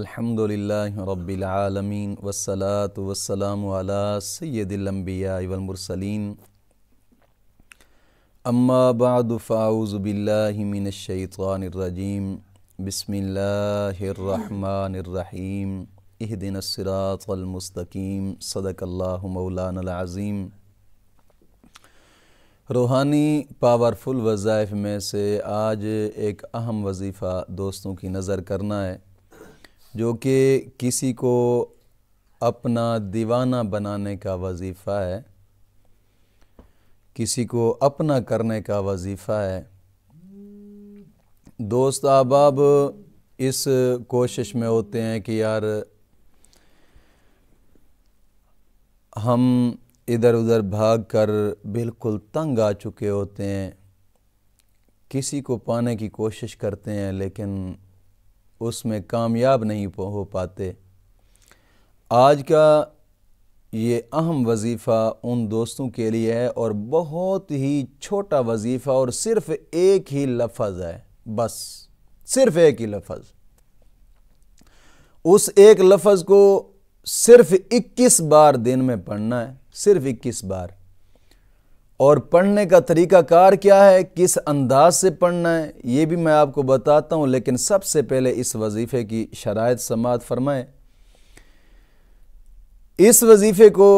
अल्हम्दुलिल्लाह रब्बिल आलमीन वस्सलातु वस्सलामु अला सय्यदिल अंबिया वल मुरसलीन अम्मा बअद फ़ाऊज़ु बिल्लाहि मिनश शैतानिर रजीम बिस्मिल्लाहिर रहमानिर रहीम इहदिनस सिरातल मुस्तकीम सदकल्लाहु मौलाना अज़ीम रूहानी पावरफुल वज़ाइफ में से आज एक अहम वजीफ़ा दोस्तों की नज़र करना है जो कि किसी को अपना दीवाना बनाने का वजीफ़ा है किसी को अपना करने का वजीफ़ा है दोस्त अहबाब इस कोशिश में होते हैं कि यार हम इधर उधर भाग कर बिल्कुल तंग आ चुके होते हैं किसी को पाने की कोशिश करते हैं लेकिन उसमें कामयाब नहीं हो पाते आज का ये अहम वजीफ़ा उन दोस्तों के लिए है और बहुत ही छोटा वजीफ़ा और सिर्फ़ एक ही लफज है बस सिर्फ़ एक ही लफज उस एक लफज को सिर्फ़ 21 बार दिन में पढ़ना है सिर्फ़ 21 बार और पढ़ने का कार क्या है किस अंदाज से पढ़ना है ये भी मैं आपको बताता हूँ लेकिन सबसे पहले इस वजीफ़े की शराय समात फरमाए इस वजीफ़े को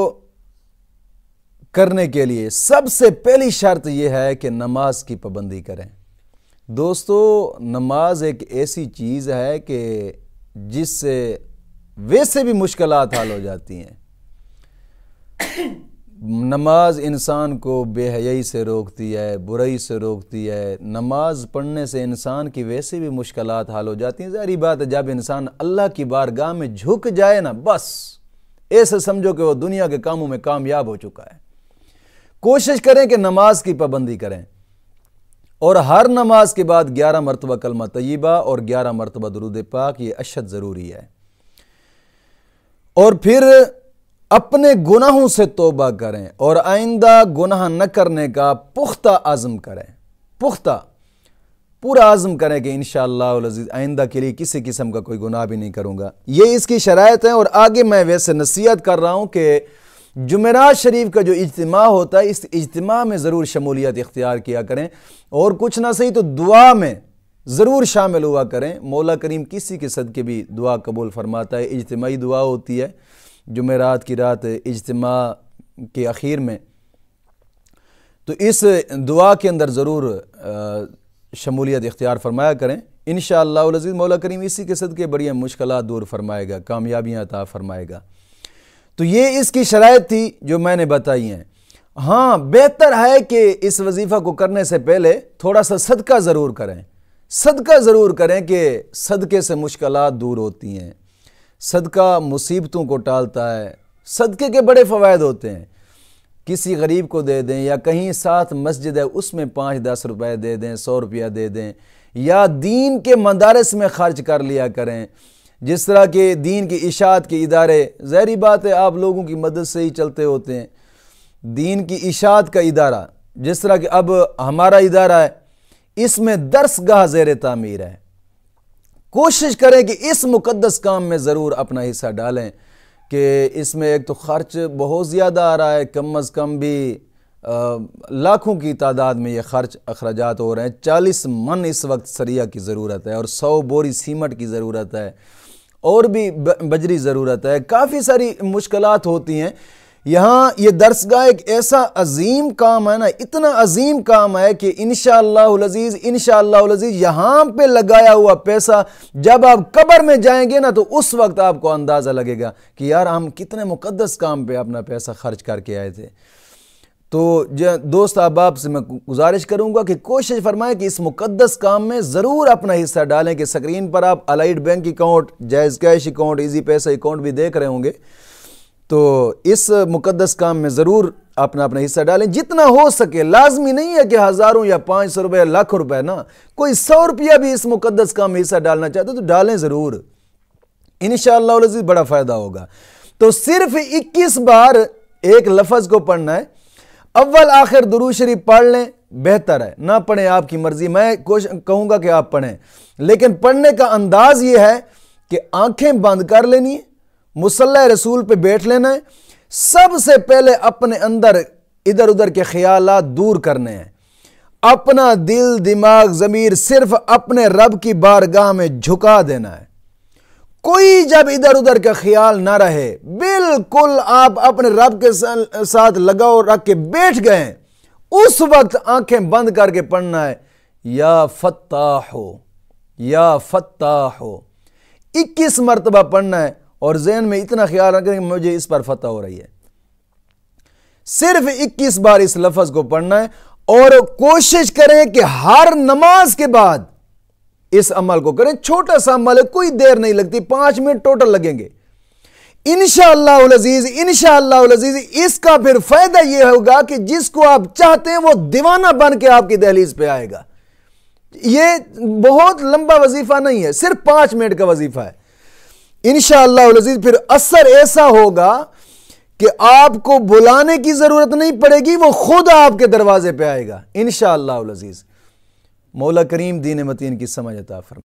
करने के लिए सबसे पहली शर्त यह है कि नमाज की पाबंदी करें दोस्तों नमाज एक ऐसी चीज़ है कि जिससे वैसे भी मुश्किल हल हो जाती हैं नमाज इंसान को बेहयाई से रोकती है बुराई से रोकती है नमाज पढ़ने से इंसान की वैसे भी मुश्किल हाल हो जाती हैं जारी बात है जब इंसान अल्लाह की बारगाह में झुक जाए ना बस ऐसे समझो कि वह दुनिया के कामों में कामयाब हो चुका है कोशिश करें कि नमाज की पाबंदी करें और हर नमाज के बाद ग्यारह मरतबा कलमा तयबा और ग्यारह मरतबा दरुद पाक ये अशद ज़रूरी है और फिर अपने गुनाहों से तोबा करें और आइंदा गुनाह न करने का पुख्ता आज़म करें पुख्ता पूरा आज़म करें कि इन शजीज़ आइंदा के लिए किसी किस्म का कोई गुनाह भी नहीं करूँगा ये इसकी शरात है और आगे मैं वैसे नसीहत कर रहा हूँ कि जुमेरात शरीफ का जो इजतम होता है इस इजतम में ज़रूर शमूलियत इख्तियार किया करें और कुछ ना सही तो दुआ में ज़रूर शामिल हुआ करें मौला करीम किसी के सद के भी दुआ कबूल फरमाता है इजतमाही दुआ होती है जुमेरात की रात इजतमा के आखिर में तो इस दुआ के अंदर ज़रूर शमूलियत इख्तियार फरमाया करें इन शजीज़ मौला करीम इसी के सदक़े बड़ी मुश्किल दूर फरमाएगा कामयाबियाँ अता फरमाएगा तो ये इसकी शराय थी जो मैंने बताई हैं हाँ बेहतर है कि इस वजीफ़ा को करने से पहले थोड़ा सा सदका ज़रूर करें सदका ज़रूर करें कि सदक़े से मुश्किल दूर होती हैं सदका मुसीबतों को टालता है सदक़े के बड़े फ़वाद होते हैं किसी गरीब को दे दें या कहीं साथ मस्जिद है उसमें पाँच दस रुपए दे दें सौ रुपया दे दें या दीन के मदारस में ख़र्च कर लिया करें जिस तरह के दीन के इशात के इदारे जहरी बात है आप लोगों की मदद से ही चलते होते हैं दीन की इशात का इदारा जिस तरह के अब हमारा इदारा है इसमें दरस गाह जेर तमीर है कोशिश करें कि इस मुकदस काम में ज़रूर अपना हिस्सा डालें कि इसमें एक तो ख़र्च बहुत ज़्यादा आ रहा है कम अज़ कम भी लाखों की तादाद में ये खर्च अखराज हो रहे हैं चालीस मन इस वक्त सरिया की ज़रूरत है और सौ बोरी सीमट की ज़रूरत है और भी बजरी ज़रूरत है काफ़ी सारी मुश्किल होती हैं यहाँ ये दरसगा एक ऐसा अजीम काम है ना इतना अजीम काम है कि इन शजीज़ इन शजीज़ यहाँ पर लगाया हुआ पैसा जब आप कबर में जाएंगे ना तो उस वक्त आपको अंदाज़ा लगेगा कि यार हम कितने मुकदस काम पे अपना पैसा खर्च करके आए थे तो दोस्त अहबाब से मैं गुजारिश करूंगा कि कोशिश फरमाएं कि इस मुकद्दस काम में ज़रूर अपना हिस्सा डालें कि स्क्रीन पर आप Allied bank account Jazz cash account Easypaisa account भी देख रहे होंगे तो इस मुकदस काम में ज़रूर अपना अपना हिस्सा डालें जितना हो सके लाजमी नहीं है कि हज़ारों या पाँच सौ रुपये लाख रुपए ना कोई सौ रुपया भी इस मुकदस काम में हिस्सा डालना चाहते तो डालें ज़रूर इन शजीज बड़ा फ़ायदा होगा तो सिर्फ इक्कीस बार एक लफज को पढ़ना है अव्वल आखिर दुरू शरीफ पढ़ लें बेहतर है ना पढ़ें आपकी मर्ज़ी मैं कोश कहूँगा कि आप पढ़ें लेकिन पढ़ने का अंदाज़ ये है कि आंखें बंद कर लेनी है मुसल्ह रसूल पे बैठ लेना है सबसे पहले अपने अंदर इधर उधर के ख्याल दूर करने हैं अपना दिल दिमाग ज़मीर सिर्फ अपने रब की बारगाह में झुका देना है कोई जब इधर उधर का ख्याल ना रहे बिल्कुल आप अपने रब के साथ लगाव रख के बैठ गए उस वक्त आंखें बंद करके पढ़ना है या फत्ता हो या फत्ता हो इक्कीस मरतबा पढ़ना है और जहन में इतना ख्याल रखें कि मुझे इस पर फतह हो रही है सिर्फ 21 बार इस लफज को पढ़ना है और कोशिश करें कि हर नमाज के बाद इस अमल को करें छोटा सा अमल है कोई देर नहीं लगती पांच मिनट टोटल लगेंगे इनशालाजीज इनशालाजीज इसका फिर फायदा यह होगा कि जिसको आप चाहते हैं वो दीवाना बन के आपकी दहलीज पे आएगा ये बहुत लंबा वजीफा नहीं है सिर्फ पांच मिनट का वजीफा है इन शजीज फिर असर ऐसा होगा कि आपको बुलाने की ज़रूरत नहीं पड़ेगी वो खुद आपके दरवाजे पे आएगा इन शजीज़ मौला करीम दीन मतीन की समझ अता फरमा